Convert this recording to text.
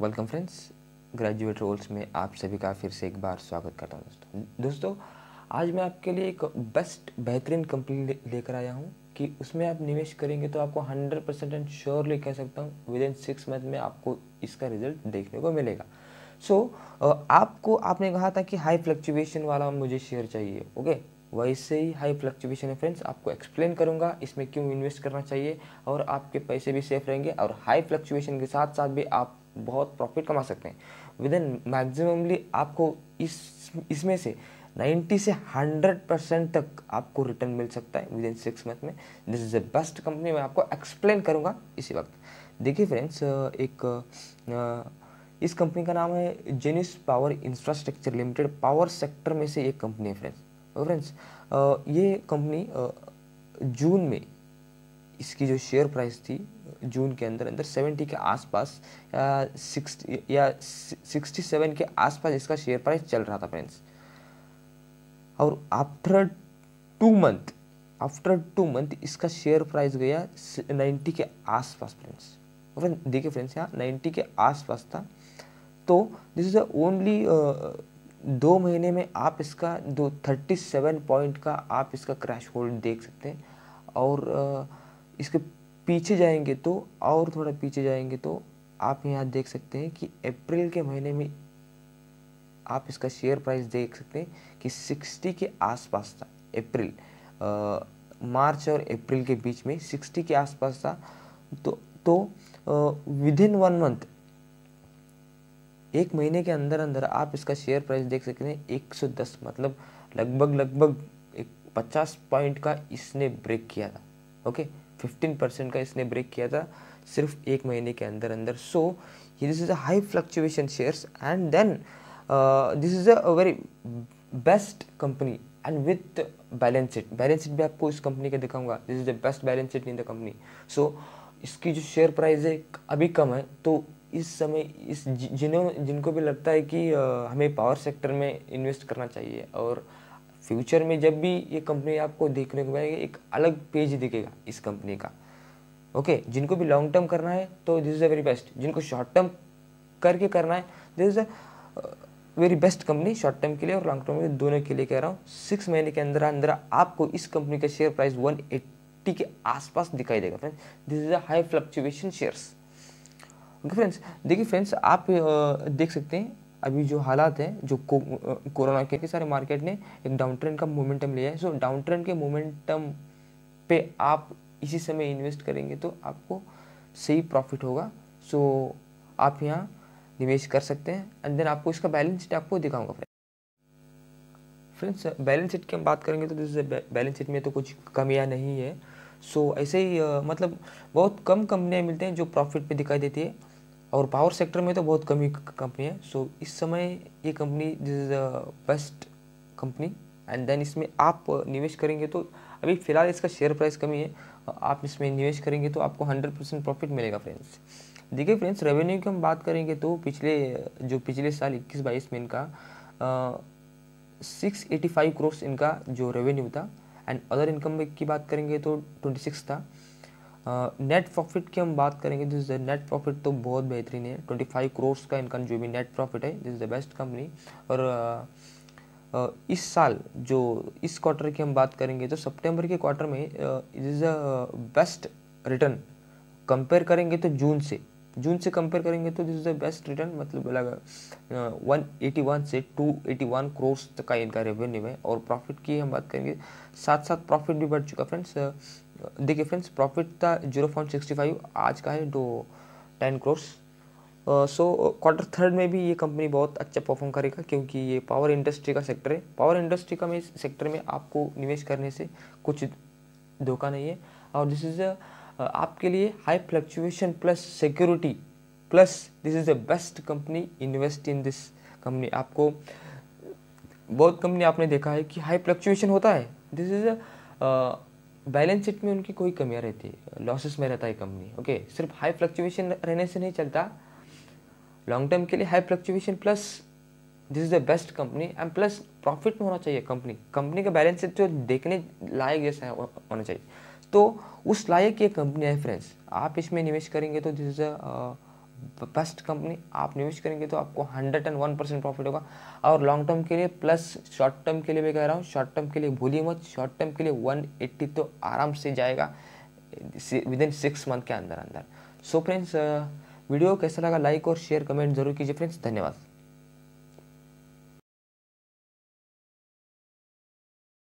Welcome friends graduate roles में आप सभी का फिर से एक बार स्वागत करता हूँ दोस्तों दोस्तों आज मैं आपके लिए एक बेस्ट बेहतरीन कंपनी लेकर आया हूँ कि उसमें आप निवेश करेंगे तो आपको हंड्रेड परसेंट एंड श्योरली कह सकता हूँ विद इन सिक्स मंथ में आपको इसका रिजल्ट देखने को मिलेगा सो so, आपको आपने कहा था कि हाई फ्लक्चुएशन वाला मुझे शेयर चाहिए ओके okay? वैसे ही हाई फ्लक्चुएशन है फ्रेंड्स आपको एक्सप्लेन करूंगा इसमें क्यों इन्वेस्ट करना चाहिए और आपके पैसे भी सेफ रहेंगे और हाई फ्लक्चुएशन के साथ साथ भी आप बहुत प्रॉफिट कमा सकते हैं विद इन मैक्सिममली आपको इस इसमें से 90 से 100 परसेंट तक आपको रिटर्न मिल सकता है विद इन सिक्स मंथ में this is the best company मैं आपको एक्सप्लेन करूंगा इसी वक्त देखिए फ्रेंड्स एक इस कंपनी का नाम है Genus power infrastructure limited power sector में से एक कंपनी है फ्रेंड्स फ्रेंड्स तो ये कंपनी जून में इसकी जो शेयर प्राइस थी जून के अंदर अंदर 70 के आसपास सिक्स या 67 के आसपास इसका शेयर प्राइस चल रहा था फ्रेंड्स और after two month after two month इसका शेयर प्राइस गया 90 के आसपास फ्रेंड्स फ्रेंड देखिए फ्रेंड्स यहाँ 90 के आसपास था तो दिस इज़ ओनली दो महीने में आप इसका दो थर्टी सेवन पॉइंट का आप इसका क्रैश होल्ड देख सकते हैं और uh, इसके पीछे जाएंगे तो और थोड़ा पीछे जाएंगे तो आप यहाँ देख सकते हैं कि अप्रैल के महीने में आप इसका शेयर प्राइस देख सकते हैं कि 60 के आसपास था अप्रैल मार्च और अप्रैल के बीच में 60 के आसपास था तो तो विद इन वन मंथ एक महीने के अंदर अंदर आप इसका शेयर प्राइस देख सकते हैं 110 मतलब लगभग लगभग एक 50 पॉइंट का इसने ब्रेक किया था ओके फिफ्टीन परसेंट का इसने ब्रेक किया था सिर्फ एक महीने के अंदर अंदर सो ये this is a high fluctuation shares and then this is a very best company and with balance sheet balance sheet भी आपको इस कंपनी का दिखाऊंगा this is the best balance sheet in the company so इसकी जो share price है अभी कम है तो इस समय इस जिन्हों जिनको भी लगता है कि uh, हमें पावर सेक्टर में इन्वेस्ट करना चाहिए और फ्यूचर में जब भी ये कंपनी आपको देखने को मिलेगी एक अलग पेज दिखेगा इस कंपनी का ओके okay, जिनको भी लॉन्ग टर्म करना है तो this is a very best जिनको शॉर्ट टर्म करके करना है this is a very best company short term के लिए और लॉन्ग टर्म के लिए दोनों के लिए कह रहा हूँ सिक्स महीने के अंदर अंदर आपको इस कंपनी का शेयर प्राइस वन एट्टी के आसपास दिखाई देगा friends this is a high fluctuation shares okay friends देखिए फ्रेंड्स आप uh, देख सकते हैं अभी जो हालात है जो को, कोरोना के सारे मार्केट ने एक डाउन ट्रेंड का मोमेंटम लिया है सो डाउन ट्रेंड के मोमेंटम पे आप इसी समय इन्वेस्ट करेंगे तो आपको सही प्रॉफिट होगा सो आप यहाँ निवेश कर सकते हैं एंड देन आपको इसका बैलेंस शीट आपको दिखाऊंगा फ्रेंड्स बैलेंस शीट की हम बात करेंगे तो जैसे बैलेंस शीट में तो कुछ कमियाँ नहीं है सो so, ऐसे ही मतलब बहुत कम कंपनियाँ मिलते हैं जो प्रॉफिट पे दिखाई देती है और पावर सेक्टर में तो बहुत कम कंपनी है सो so, इस समय ये company this is the best company and then इसमें आप निवेश करेंगे तो अभी फ़िलहाल इसका शेयर प्राइस कमी है आप इसमें निवेश करेंगे तो आपको हंड्रेड परसेंट प्रॉफिट मिलेगा फ्रेंड्स देखिए फ्रेंड्स रेवेन्यू की हम बात करेंगे तो पिछले जो पिछले साल इक्कीस बाईस में इनका सिक्स एटी फाइव क्रोर्स इनका जो रेवेन्यू था एंड अदर इनकम की बात करेंगे तो ट्वेंटी सिक्स था नेट प्रॉफिट की हम बात करेंगे दिस इज नेट प्रॉफिट तो बहुत बेहतरीन है ट्वेंटी फाइव क्रोर्स का इनकम जो भी नेट प्रॉफिट है this is the best company और uh, इस साल जो इस क्वार्टर की हम बात करेंगे तो सितंबर के क्वार्टर में it is the best return compare करेंगे तो जून से जून से कंपेयर करेंगे तो this is the best return मतलब वन एटी वन से टू एटी वन क्रोर्स तक का इनका रेवेन्यू है और प्रॉफिट की हम बात करेंगे साथ साथ प्रॉफिट भी बढ़ चुका फ्रेंड्स देखिए फ्रेंड्स प्रॉफिट था जीरो पॉइंट सिक्सटी फाइव आज का है दो ten crores so quarter third में भी ये कंपनी बहुत अच्छा परफॉर्म करेगा क्योंकि ये पावर इंडस्ट्री का सेक्टर है पावर इंडस्ट्री का में सेक्टर में आपको निवेश करने से कुछ धोखा नहीं है और दिस इज़ आपके लिए high fluctuation plus security plus this is the best company invest in this company आपको बहुत कंपनी आपने देखा है कि हाई फ्लक्चुएशन होता है दिस इज़ बैलेंस शीट में उनकी कोई कमियाँ रहती है लॉसेस में रहता है कंपनी ओके सिर्फ हाई फ्लक्चुएशन रहने से नहीं चलता लॉन्ग टर्म के लिए high fluctuation plus this is the best company and plus profit में होना चाहिए कंपनी कंपनी का बैलेंस शीट जो देखने लायक जैसा होना चाहिए तो उस लायक ये कंपनी है फ्रेंड्स आप इसमें निवेश करेंगे तो this is a best company आप निवेश करेंगे तो आपको hundred and one percent profit होगा और लॉन्ग टर्म के लिए प्लस शॉर्ट टर्म के लिए मैं कह रहा हूँ शॉर्ट टर्म के लिए भूलिए मत शॉर्ट टर्म के लिए वन एट्टी तो आराम से जाएगा विद इन सिक्स मंथ के अंदर अंदर सो फ्रेंड्स वीडियो कैसा लगा लाइक और शेयर कमेंट जरूर कीजिए फ्रेंड्स धन्यवाद